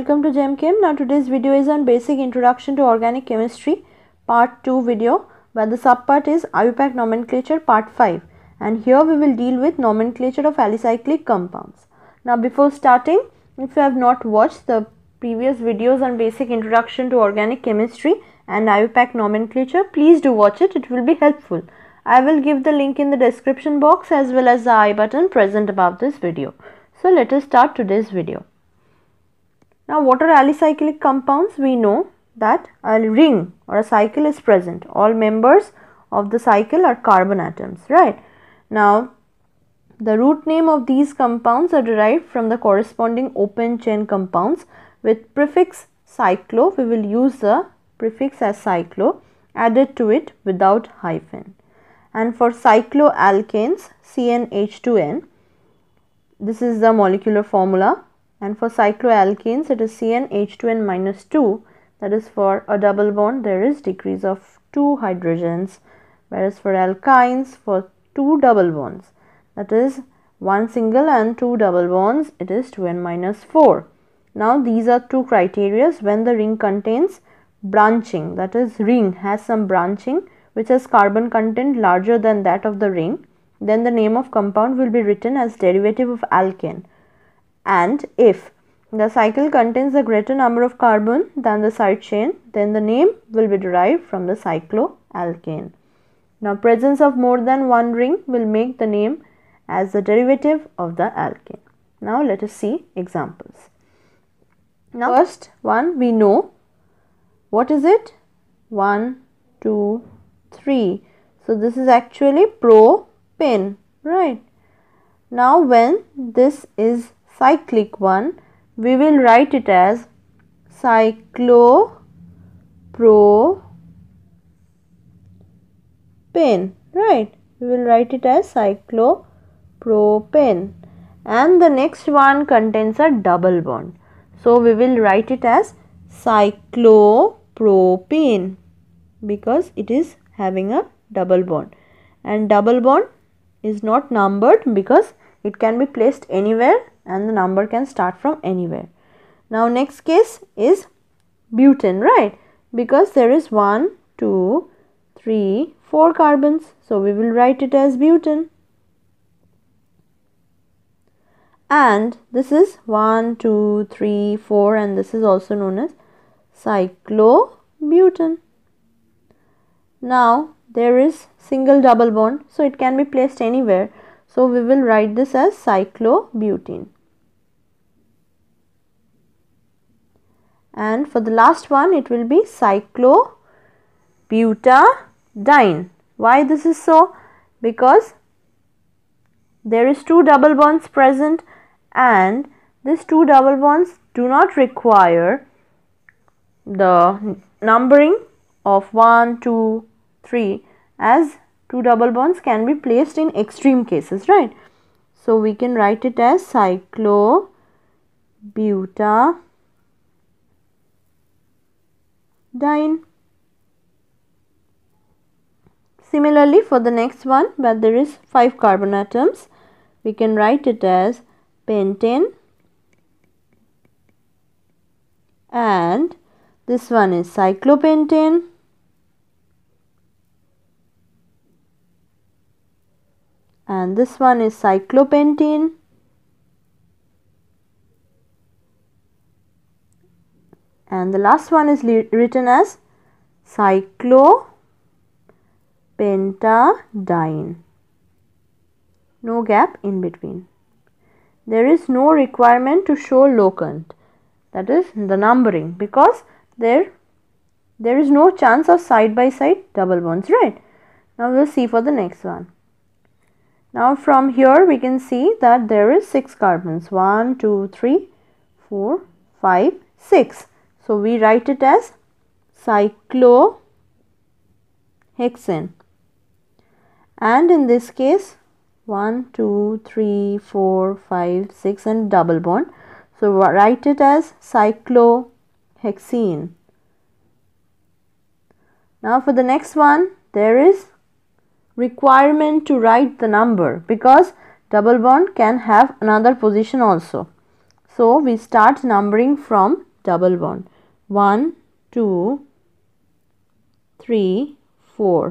welcome to GemChem. Now today's video is on basic introduction to organic chemistry part 2 video where the subpart is IUPAC nomenclature part 5 and here we will deal with nomenclature of alicyclic compounds. Now before starting if you have not watched the previous videos on basic introduction to organic chemistry and IUPAC nomenclature please do watch it it will be helpful. I will give the link in the description box as well as the I button present above this video. So let us start today's video. Now what are alicyclic compounds? We know that a ring or a cycle is present. All members of the cycle are carbon atoms, right? Now the root name of these compounds are derived from the corresponding open chain compounds with prefix cyclo. We will use the prefix as cyclo added to it without hyphen. And for cycloalkanes CnH2n, this is the molecular formula and for cycloalkenes it is CnH2n minus 2 that is for a double bond there is decrease of 2 hydrogens whereas for alkynes for 2 double bonds that is one single and two double bonds it is 2n minus 4. Now these are two criteria when the ring contains branching that is ring has some branching which has carbon content larger than that of the ring then the name of compound will be written as derivative of alkane and if the cycle contains a greater number of carbon than the side chain, then the name will be derived from the cycloalkane. Now, presence of more than one ring will make the name as the derivative of the alkane. Now, let us see examples. Now, first one we know. What is it? 1, 2, 3. So, this is actually propane, right? Now, when this is cyclic one we will write it as cyclopropane right we will write it as cyclopropane and the next one contains a double bond so we will write it as cyclopropane because it is having a double bond and double bond is not numbered because it can be placed anywhere and the number can start from anywhere. Now next case is butane, right? Because there is 1, 2, 3, 4 carbons. So we will write it as butane. And this is 1, 2, 3, 4 and this is also known as cyclobutane. Now there is single double bond so it can be placed anywhere so, we will write this as cyclobutene. And for the last one, it will be cyclobutadiene. Why this is so? Because there is two double bonds present and these two double bonds do not require the numbering of 1, 2, 3 as two double bonds can be placed in extreme cases right so we can write it as cyclobutadiene similarly for the next one where there is five carbon atoms we can write it as pentane and this one is cyclopentane and this one is cyclopentene and the last one is written as cyclopentadiene no gap in between there is no requirement to show locant that is the numbering because there there is no chance of side by side double bonds right now we'll see for the next one now from here we can see that there is 6 carbons 1, 2, 3, 4, 5, 6. So we write it as cyclohexane and in this case 1, 2, 3, 4, 5, 6 and double bond. So write it as cyclohexene. Now for the next one there is requirement to write the number because double bond can have another position also. So, we start numbering from double bond 1, 2, 3, 4,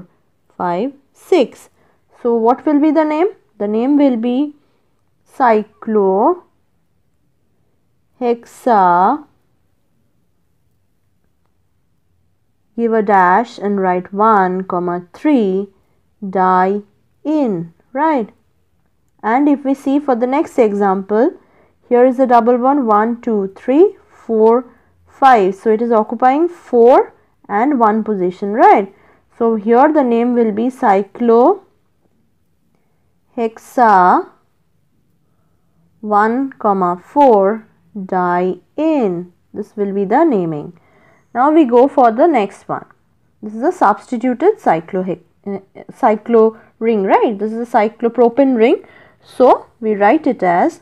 5, 6. So, what will be the name? The name will be cyclo hexa give a dash and write 1 comma 3 die in right and if we see for the next example here is a 5 so it is occupying four and one position right so here the name will be cyclohexa 1 comma 4 die in this will be the naming now we go for the next one this is a substituted cyclohex cyclo ring right this is a cyclopropane ring so we write it as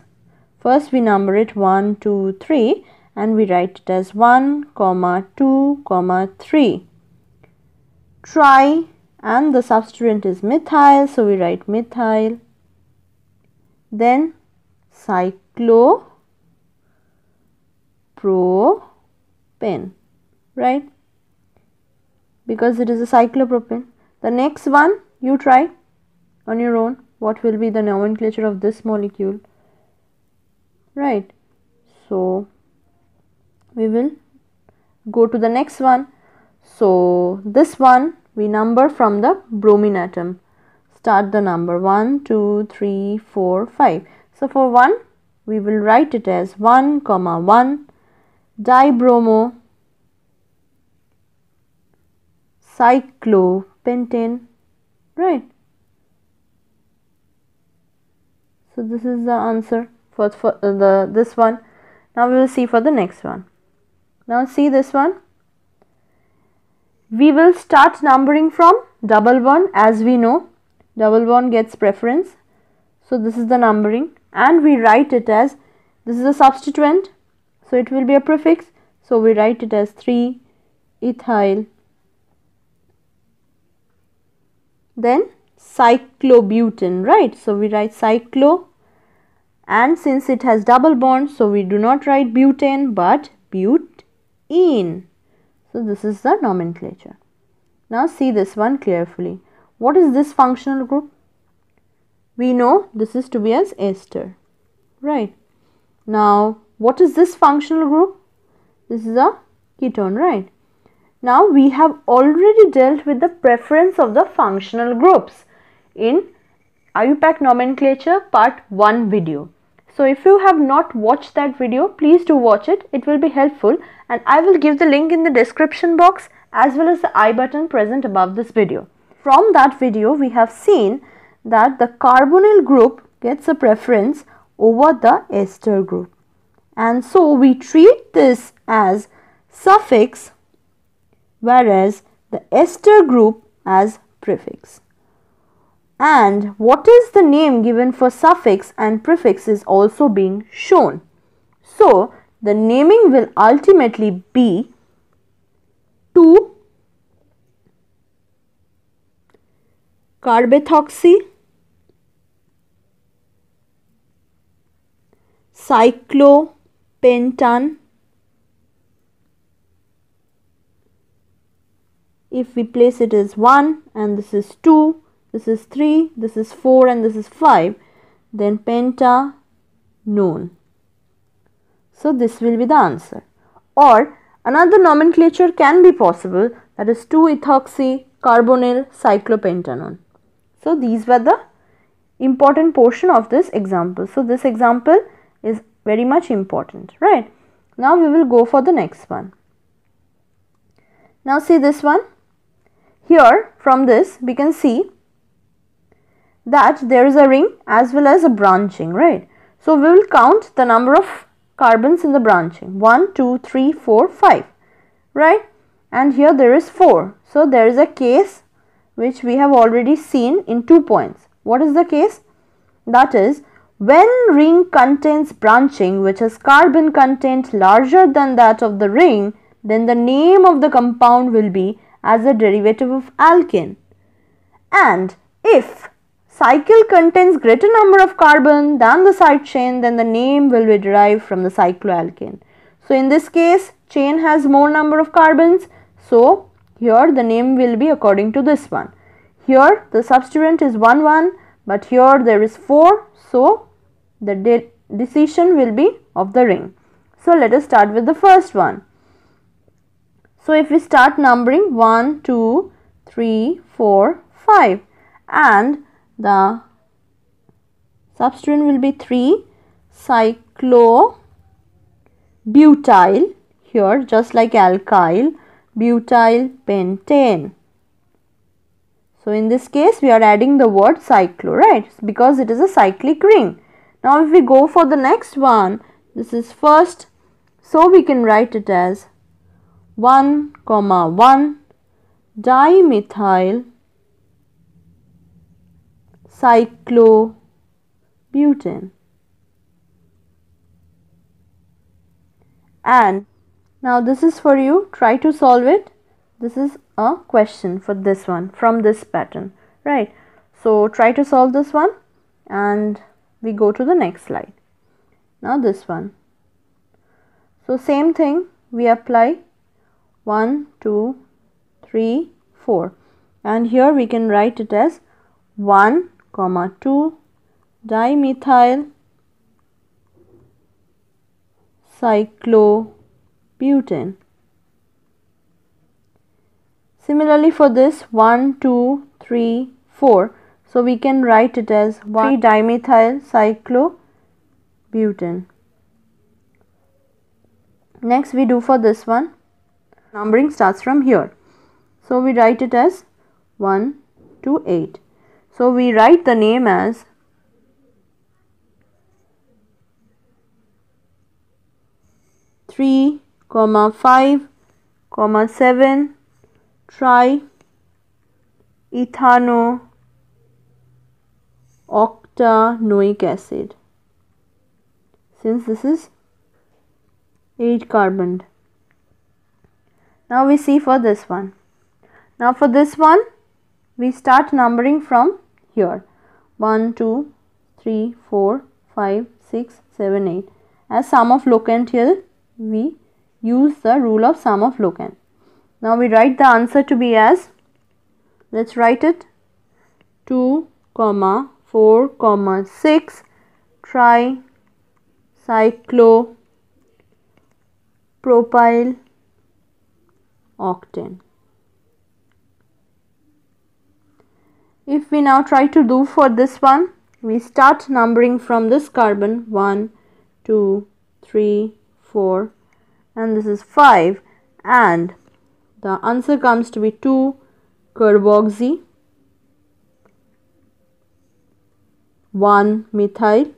first we number it 1 2 3 and we write it as 1 comma 2 comma 3 tri and the substituent is methyl so we write methyl then cyclopropane right because it is a cyclopropane the next one you try on your own what will be the nomenclature of this molecule right so we will go to the next one so this one we number from the bromine atom start the number 1 2 3 4 5 so for 1 we will write it as 1 comma 1 dibromo cyclo pentane right so this is the answer for, for uh, the this one now we will see for the next one now see this one we will start numbering from double one as we know double one gets preference so this is the numbering and we write it as this is a substituent so it will be a prefix so we write it as 3 ethyl then cyclobutane right so we write cyclo and since it has double bond so we do not write butane but butene so this is the nomenclature now see this one carefully what is this functional group we know this is to be as ester right now what is this functional group this is a ketone right now we have already dealt with the preference of the functional groups in IUPAC nomenclature part 1 video. So if you have not watched that video, please do watch it. It will be helpful and I will give the link in the description box as well as the I button present above this video. From that video, we have seen that the carbonyl group gets a preference over the ester group. And so we treat this as suffix whereas the ester group as prefix. And what is the name given for suffix and prefix is also being shown. So, the naming will ultimately be to carbethoxy cyclopentan if we place it as 1 and this is 2 this is 3 this is 4 and this is 5 then penta known so this will be the answer or another nomenclature can be possible that is 2 ethoxy carbonyl cyclopentanone so these were the important portion of this example so this example is very much important right now we will go for the next one now see this one here from this we can see that there is a ring as well as a branching, right? So, we will count the number of carbons in the branching 1, 2, 3, 4, 5, right? And here there is 4. So, there is a case which we have already seen in two points. What is the case? That is when ring contains branching which has carbon content larger than that of the ring, then the name of the compound will be as a derivative of alkene. And if cycle contains greater number of carbon than the side chain, then the name will be derived from the cycloalkane. So, in this case, chain has more number of carbons. So, here the name will be according to this one. Here the substituent is 1 1 but here there is 4. So, the de decision will be of the ring. So, let us start with the first one. So, if we start numbering 1, 2, 3, 4, 5 and the substituent will be 3 cyclobutyl here just like alkyl butyl pentane. So, in this case we are adding the word cyclo right because it is a cyclic ring. Now, if we go for the next one this is first so we can write it as 1 comma 1 dimethyl cyclobutane and now this is for you try to solve it this is a question for this one from this pattern right so try to solve this one and we go to the next slide now this one so same thing we apply 1, 2, 3, 4 and here we can write it as 1 comma 2 dimethyl cyclobutane. Similarly for this 1, 2, 3, 4. So we can write it as 1 dimethyl cyclobutane. Next we do for this one numbering starts from here. So we write it as 1, to 8. So we write the name as three comma five comma seven tri ethano octanoic acid since this is 8 carbon now we see for this one. Now for this one, we start numbering from here. 1, 2, 3, 4, 5, 6, 7, 8. As sum of locant here, we use the rule of sum of locant. Now we write the answer to be as, let's write it, 2, comma 4, comma 6, tricyclopropyl octane. If we now try to do for this one, we start numbering from this carbon 1, 2, 3, 4 and this is 5 and the answer comes to be 2 carboxy 1 methyl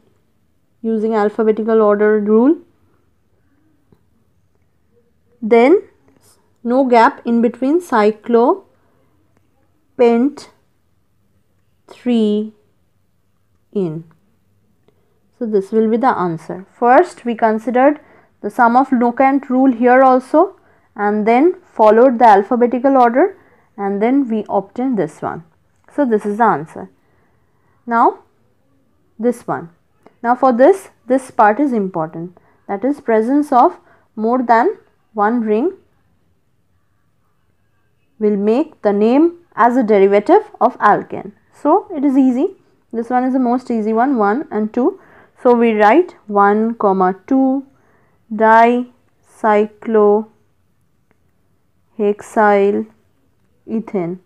using alphabetical order rule. Then no gap in between cyclopent 3 in. So this will be the answer. First we considered the sum of locant rule here also and then followed the alphabetical order and then we obtain this one. So this is the answer. Now this one. Now for this, this part is important that is presence of more than one ring will make the name as a derivative of alkane. So, it is easy. This one is the most easy one, 1 and 2. So, we write 1 comma 2 dicyclohexyl ethane.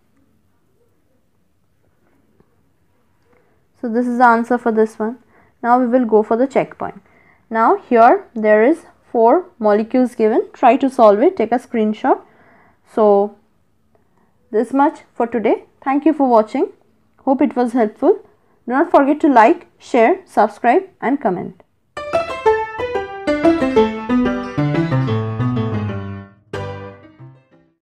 So, this is the answer for this one. Now, we will go for the checkpoint. Now, here there is 4 molecules given. Try to solve it. Take a screenshot. So, this much for today. Thank you for watching. Hope it was helpful. Do not forget to like, share, subscribe and comment.